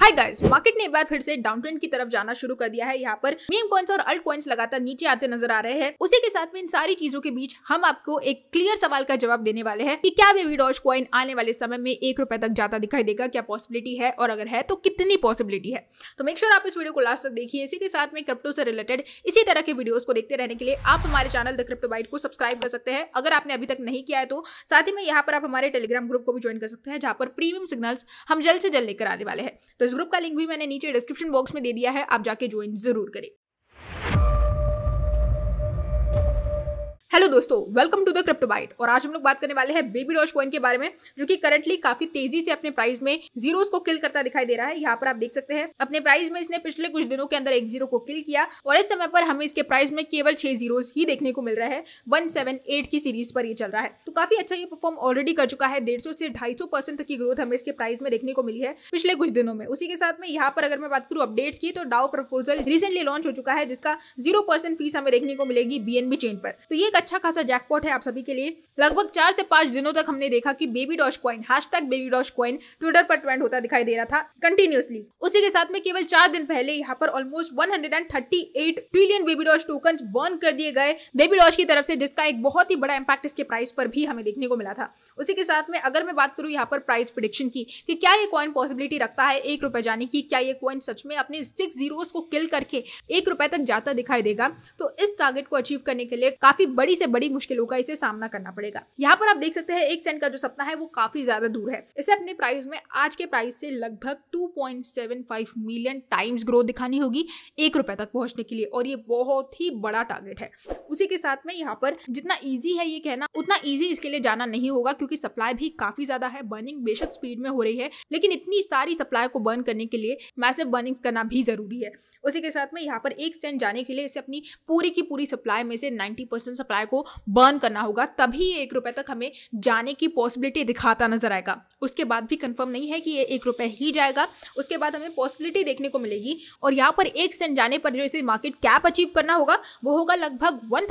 hi guys market ने एक बार फिर से डाउन ट्रेंड की तरफ जाना शुरू कर दिया है यहाँ पर मीम कॉइन्स और अल्ट कॉइन्स लगातार नीचे आते नजर आ रहे हैं उसी के साथ में इन सारी चीजों के बीच हम आपको एक क्लियर सवाल का जवाब देने वाले हैं कि क्या बेबी डॉज कॉइन आने वाले समय में एक रुपए तक जाता दिखाई देगा क्या पॉसिबिलिटी है और अगर है तो कितनी पॉसिबिलिटी है तो मेक श्योर आप इस वीडियो को लास्ट तक देखिए इसी के साथ में क्रिप्टो से रिलेटेड इसी तरह के वीडियोज को देखते रहने के लिए आप हमारे चैनल द क्रिप्टो बाइट को सब्सक्राइब कर सकते हैं अगर आपने अभी तक नहीं किया है तो साथ ही में यहाँ पर आप हमारे टेलीग्राम ग्रुप को भी ज्वाइन कर सकते हैं जहाँ पर प्रीमियम सिग्नल्स हम जल्द से जल्द लेकर आने वाले हैं तो इस ग्रुप का लिंक भी मैंने नीचे डिस्क्रिप्शन बॉक्स में दे दिया है आप जाके ज्वाइन जरूर करें हेलो दोस्तों welcome to the crypto byte और आज हम लोग बात करने वाले हैं बेबी डॉज कॉइन के बारे में जो कि करंटली काफी तेजी से अपने प्राइस में जीरोस को किल करता दिखाई दे रहा है यहाँ पर आप देख सकते हैं अपने प्राइस में इसने पिछले कुछ दिनों के अंदर एक जीरो को किल किया और इस समय पर हमें इसके प्राइस में केवल छह जीरो ही देखने को मिल रहा है वन की सीरीज पर ये चल रहा है तो काफी अच्छा ये परफॉर्म ऑलरेडी कर चुका है डेढ़ से ढाई तक की ग्रोथ हमें इसके प्राइस में देखने को मिली है पिछले कुछ दिनों में उसी के साथ में यहाँ पर अगर मैं बात करूँ अपडेट्स की तो डाउ प्रपोजल रिसेंटली लॉन्च हो चुका है जिसका जीरो फीस हमें देखने को मिलेगी बी चेन पर तो ये अच्छा खासा जैकपॉट है आप सभी के लिए लगभग चार से पांच दिनों तक हमने देखा कि baby doge coin hashtag baby doge coin Twitter पर ट्रेंड होता दिखाई दे रहा था कंटिन्यूसली उसी के साथ में केवल चार दिन पहले यहाँ पर almost 138 trillion baby doge token burn कर दिए गए बेबी डॉश की तरफ से जिसका एक बहुत ही बड़ा इम्पैक्ट इसके प्राइस पर भी हमें देखने को मिला था उसी के साथ में अगर मैं बात करूँ यहाँ पर प्राइस प्रिडिक्शन की कि क्या ये क्वाइन पॉसिबिलिटी रखता है एक रुपए जाने की क्या ये क्वाइन सच में अपने सिक्स जीरोस को किल करके एक रुपए तक जाता दिखाई देगा तो इस टारगेट को अचीव करने के लिए काफी बड़ी बड़ी से बड़ी मुश्किलों का इसे सामना करना पड़ेगा यहाँ पर आप देख सकते हैं एक सेंट का जो सपना है वो काफी ज्यादा दूर है इसे अपने प्राइस में आज के प्राइस से लगभग 2.75 मिलियन टाइम्स ग्रोथ दिखानी होगी एक रुपए तक पहुंचने के लिए और ये बहुत ही बड़ा टारगेट है उसी के साथ में यहाँ पर जितना ईजी है ये कहना उतना ईजी इसके लिए जाना नहीं होगा क्योंकि सप्लाई भी काफी ज्यादा है बर्निंग बेशक स्पीड में हो रही है लेकिन इतनी सारी सप्लाई को बर्न करने के लिए मैसेव बर्निंग करना भी जरूरी है उसी के साथ में यहाँ पर एक सेंट जाने के लिए इसे अपनी पूरी की पूरी सप्लाई में से नाइन्टी सप्लाई सप्लाई को बर्न करना होगा तभी ये एक रुपए तक हमें जाने की पॉसिबिलिटी दिखाता नजर आएगा उसके बाद भी कंफर्म नहीं है कि ये एक रुपए ही जाएगा उसके बाद हमें पॉसिबिलिटी देखने को मिलेगी और यहाँ पर एक सेंट जाने पर जो इसे मार्केट कैप अचीव करना होगा वो होगा लगभग वन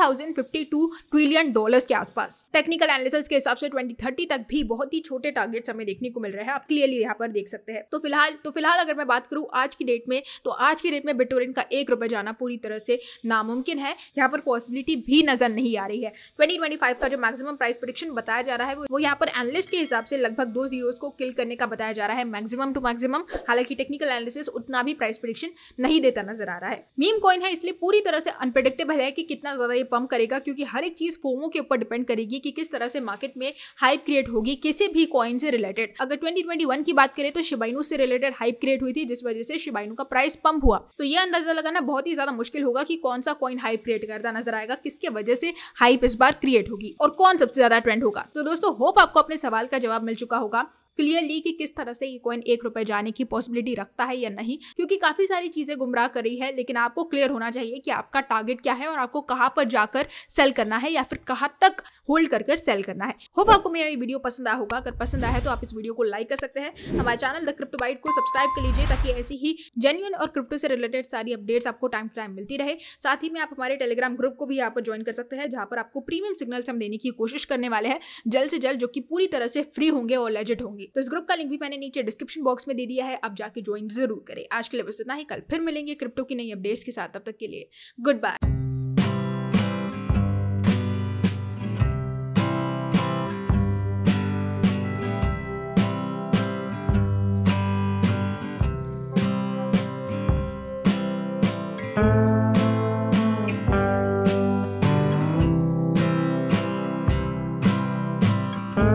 ट्रिलियन डॉलर के आसपास टेक्निकल एनालिसिस के हिसाब से ट्वेंटी तक भी बहुत ही छोटे टारगेट हमें देखने को मिल रहे हैं आप क्लियरली यहाँ पर देख सकते हैं तो फिलहाल तो फिलहाल अगर मैं बात करूँ आज की डेट में तो आज की डेट में बिटोरिन का एक रुपये जाना पूरी तरह से नामुमकिन है यहाँ पर पॉसिबिलिटी भी नजर नहीं आ रही है 2025 का जो मैक्सिमम प्राइस प्रोडिक्शन बताया जा रहा है वो यहाँ पर एनलिस्ट के हिसाब से लगभग दो जीरोस को किल करने का बताया जा रहा है मैक्सिमम टू मैक्सिमम हालांकि टेक्निकल एनालिसिस उतना भी प्राइस प्रोडिक्शन नहीं देता नजर आ रहा है मीम कॉइन है इसलिए पूरी तरह से अनप्रडिक्टेबल है कि कितना ज्यादा ये पंप करेगा क्योंकि हर एक चीज फोमो के ऊपर डिपेंड करेगी कि किस तरह से मार्केट में हाइप क्रिएट होगी किसी भी कॉइन से रिलेटेड अगर 2021 की बात करें तो शिबाइनू से रिलेटेड हाइप क्रिएट हुई थी जिस वजह से शिबाइनू का प्राइस पंप हुआ तो यह अंदाजा लगाना बहुत ही ज्यादा मुश्किल होगा कि कौन सा कॉइन हाइप क्रिएट करता नजर आएगा किसके वजह से हाइप इस बार क्रिएट होगी और कौन सबसे ज्यादा ट्रेंड होगा तो दोस्तों होप आपको अपने सवाल का जवाब मिल चुका होगा क्लियरली कि किस तरह से ये कॉइन एक रुपए जाने की पॉसिबिलिटी रखता है या नहीं क्योंकि काफी सारी चीजें गुमराह कर रही है लेकिन आपको क्लियर होना चाहिए कि आपका टारगेट क्या है और आपको कहाँ पर जाकर सेल करना है या फिर कहाँ तक होल्ड कर कर सेल करना है होप आपको मेरा ये वीडियो पसंद आया होगा अगर पसंद आया तो आप इस वीडियो को लाइक कर सकते हैं हमारे चैनल द क्रिप्टो बाइट को सब्सक्राइब कर लीजिए ताकि ऐसी ही जेन्यून और क्रिप्टो से रिलेटेड सारी अपडेट्स आपको टाइम टू टाइम मिलती रहे साथ ही में आप हमारे टेलीग्राम ग्रुप को भी यहाँ पर ज्वाइन कर सकते हैं जहाँ पर आपको प्रीमियम सिग्नल्स हम देने की कोशिश करने वाले हैं जल्द से जल्द जो कि पूरी तरह से फ्री होंगे और लेजिट होंगे तो इस ग्रुप का लिंक भी मैंने नीचे डिस्क्रिप्शन बॉक्स में दे दिया है आप जाके ज्वाइन जरूर करें आज के लिए बस इतना ही कल फिर मिलेंगे क्रिप्टो की नई अपडेट्स के साथ तब तक के लिए गुड बाय